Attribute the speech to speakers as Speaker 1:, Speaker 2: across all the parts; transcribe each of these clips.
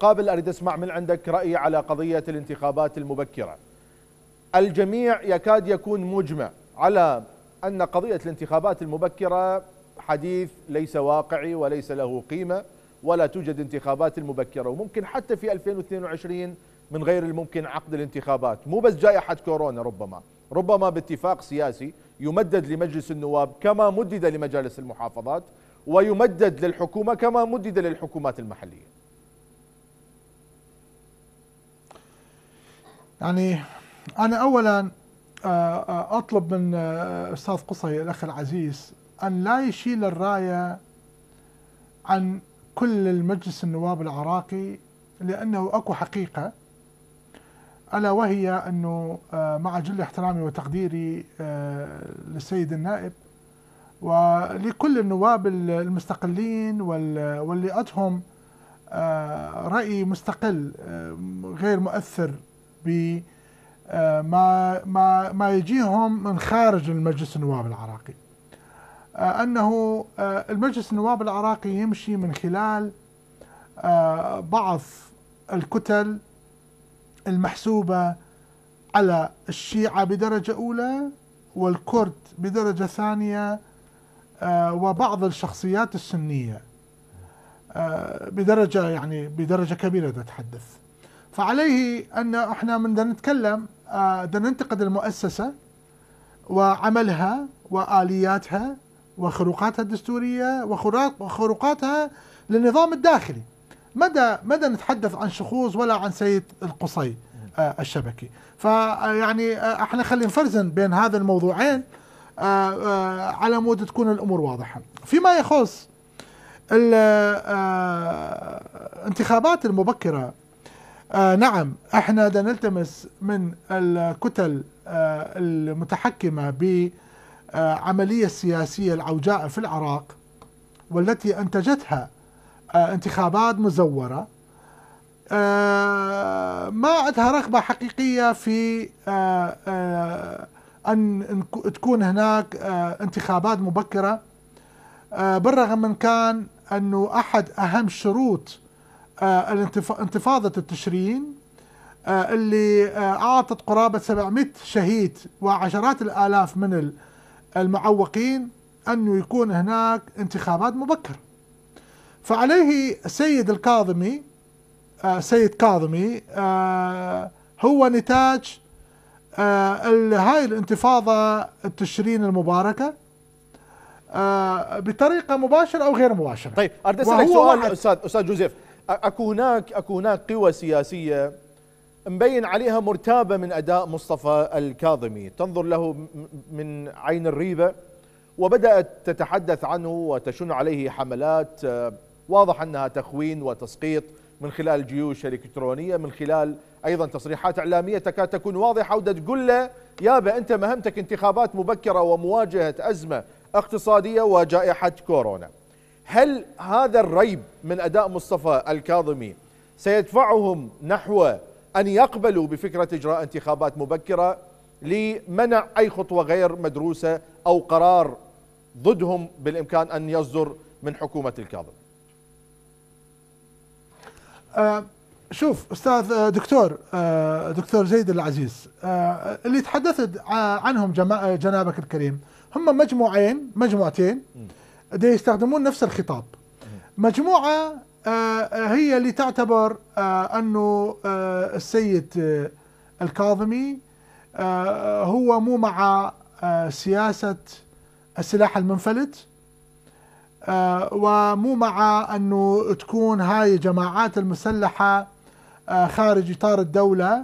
Speaker 1: قابل أريد أسمع من عندك رأي على قضية الانتخابات المبكرة الجميع يكاد يكون مجمع على أن قضية الانتخابات المبكرة حديث ليس واقعي وليس له قيمة ولا توجد انتخابات المبكرة وممكن حتى في 2022 من غير الممكن عقد الانتخابات مو بس جائحة كورونا ربما ربما باتفاق سياسي يمدد لمجلس النواب كما مدد لمجالس المحافظات ويمدد للحكومة كما مدد للحكومات المحلية
Speaker 2: يعني أنا أولا آه، آه، أطلب من آه، أستاذ قصي الأخ العزيز أن لا يشيل الراية عن كل المجلس النواب العراقي لأنه أكو حقيقة ألا وهي أنه مع جل احترامي وتقديري للسيد النائب ولكل النواب المستقلين واللي ادهم رأي مستقل غير مؤثر ب آه، ما ما ما يجيهم من خارج المجلس النواب العراقي آه، انه آه، المجلس النواب العراقي يمشي من خلال بعض الكتل المحسوبه على الشيعه بدرجه اولى والكرد بدرجه ثانيه وبعض الشخصيات السنيه بدرجه يعني بدرجه كبيره تتحدث فعليه أن إحنا من نتكلم بدنا آه، ننتقد المؤسسة وعملها وآلياتها وخروقاتها الدستورية وخروقاتها للنظام الداخلي مدى مدى نتحدث عن شخوص ولا عن سيد القصي آه، الشبكي فيعني آه، احنا خلينا نفرزن بين هذا الموضوعين على مود تكون الامور واضحه فيما يخص الانتخابات المبكره آه نعم احنا بدنا نلتمس من الكتل آه المتحكمه بالعمليه السياسيه العوجاء في العراق والتي انتجتها آه انتخابات مزوره آه ما عندها رغبه حقيقيه في آه آه ان تكون هناك آه، انتخابات مبكره آه، بالرغم من كان انه احد اهم شروط آه، انتفاضة التشرين آه، اللي آه، أعطت قرابة 700 شهيد وعشرات الآلاف من المعوقين أنه يكون هناك انتخابات مبكرة فعليه سيد الكاظمي سيد كاظمي هو نتاج هاي الانتفاضة التشرين المباركة بطريقة مباشرة أو غير مباشرة طيب أريد أسألك سؤال أستاذ أستاذ جوزيف اكو هناك اكو
Speaker 1: هناك قوى سياسيه مبين عليها مرتابه من اداء مصطفى الكاظمي تنظر له من عين الريبه وبدات تتحدث عنه وتشن عليه حملات آه، واضح انها تخوين وتسقيط من خلال الجيوش الالكترونيه من خلال ايضا تصريحات اعلاميه تكاد تكون واضحه ودا تقول له يابا انت مهمتك انتخابات مبكره ومواجهه ازمه اقتصاديه وجائحه كورونا هل هذا الريب من أداء مصطفى الكاظمي سيدفعهم نحو أن يقبلوا بفكرة إجراء انتخابات مبكرة لمنع أي خطوة غير مدروسة أو قرار ضدهم بالإمكان أن يصدر من حكومة الكاظم
Speaker 2: آه، شوف استاذ آه، دكتور آه، دكتور زيد العزيز اللي تحدثت عنهم جنابك الكريم هم مجموعين مجموعتين م. إيه يستخدمون نفس الخطاب مجموعة آه، آه، هي اللي تعتبر آه، أنه السيد الكاظمي هو مو مع سياسة السلاح المنفلت ومو مع أنه تكون هاي جماعات المسلحة خارج إطار الدولة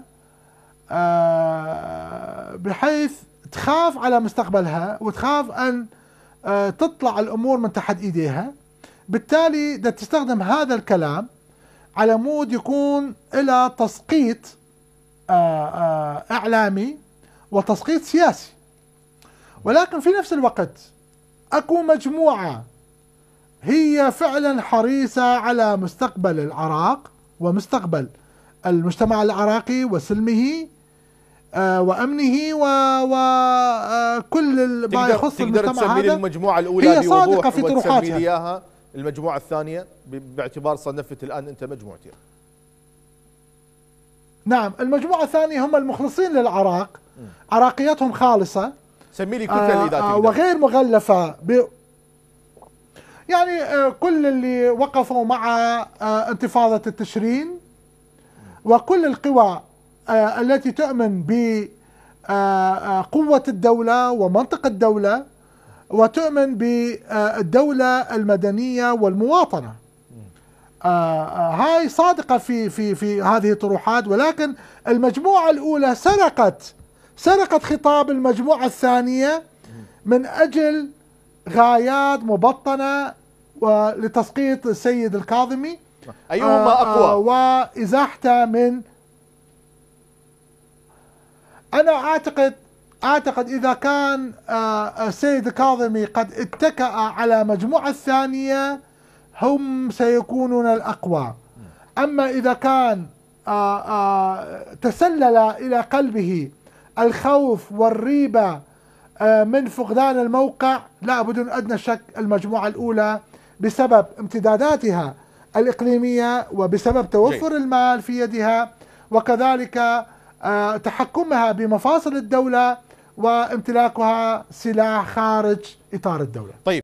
Speaker 2: بحيث تخاف على مستقبلها وتخاف أن آه، تطلع الأمور من تحت إيديها بالتالي بدها تستخدم هذا الكلام على مود يكون إلى تسقيط آه، آه، إعلامي وتسقيط سياسي ولكن في نفس الوقت أكو مجموعة هي فعلا حريصة على مستقبل العراق ومستقبل المجتمع العراقي وسلمه آه، وامنه وكل آه، ما يخص تقدر المجتمع هذا المجموعه الاولى هي صادقه في طروحاتها اياها
Speaker 1: المجموعه الثانيه باعتبار صنفت الان انت مجموعتين
Speaker 2: نعم المجموعه الثانيه هم المخلصين للعراق عراقيتهم خالصه سمي لي كتل اذا آه، وغير مغلفه ب يعني كل اللي وقفوا مع انتفاضه التشرين وكل القوى آه، التي تؤمن بقوة آه، آه، الدولة ومنطق الدولة وتؤمن بالدولة المدنية والمواطنة هاي صادقة في في في هذه الطروحات ولكن المجموعة الأولى سرقت سرقت خطاب المجموعة الثانية من أجل غايات مبطنة ولتسقيط السيد الكاظمي أيهما أقوى وإزاحته من أنا أعتقد أعتقد إذا كان آه، السيد الكاظمي قد اتكأ على مجموعة ثانية هم سيكونون الأقوى أما إذا كان آه، آه، تسلل إلى قلبه الخوف والريبة من فقدان الموقع لا بدون أدنى شك المجموعة الأولى بسبب امتداداتها الإقليمية وبسبب توفر المال في يدها وكذلك آه، تحكمها بمفاصل الدولة وامتلاكها سلاح خارج إطار الدولة طيب